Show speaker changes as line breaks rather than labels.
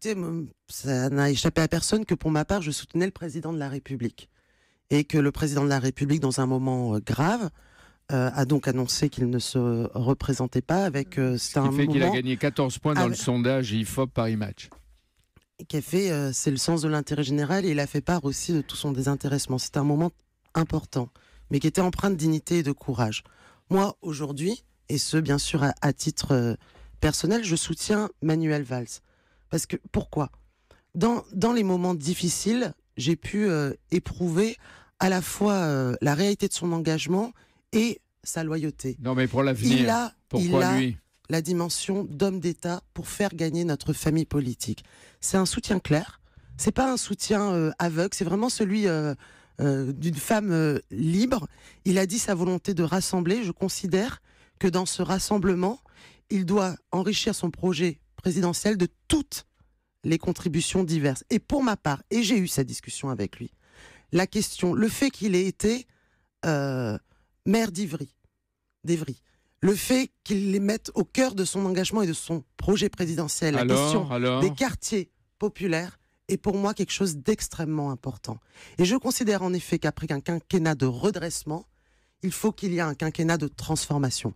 écoutez, ça n'a échappé à personne que pour ma part, je soutenais le président de la République. Et que le président de la République, dans un moment euh, grave, euh, a donc annoncé qu'il ne se représentait pas avec. Euh, qui un fait qu'il a gagné
14 points dans le sondage IFOP Paris
Match. Qui a fait, euh, c'est le sens de l'intérêt général et il a fait part aussi de tout son désintéressement. C'est un moment important, mais qui était empreint de dignité et de courage. Moi, aujourd'hui, et ce, bien sûr, à, à titre personnel, je soutiens Manuel Valls. Parce que pourquoi dans, dans les moments difficiles, j'ai pu euh, éprouver à la fois euh, la réalité de son engagement et sa loyauté. Non, mais
pour l'avenir, il a, il a
la dimension d'homme d'État pour faire gagner notre famille politique. C'est un soutien clair. C'est pas un soutien euh, aveugle. C'est vraiment celui d'une femme libre. Il a dit sa volonté de rassembler. Je considère que dans ce rassemblement, il doit enrichir son projet présidentielle de toutes les contributions diverses. Et pour ma part, et j'ai eu cette discussion avec lui, la question, le fait qu'il ait été euh, maire d'Ivry, d'Evry, le fait qu'il les mette au cœur de son engagement et de son projet présidentiel, la question des quartiers populaires est pour moi quelque chose d'extrêmement important. Et je considère en effet qu'après un quinquennat de redressement, il faut qu'il y ait un quinquennat de transformation.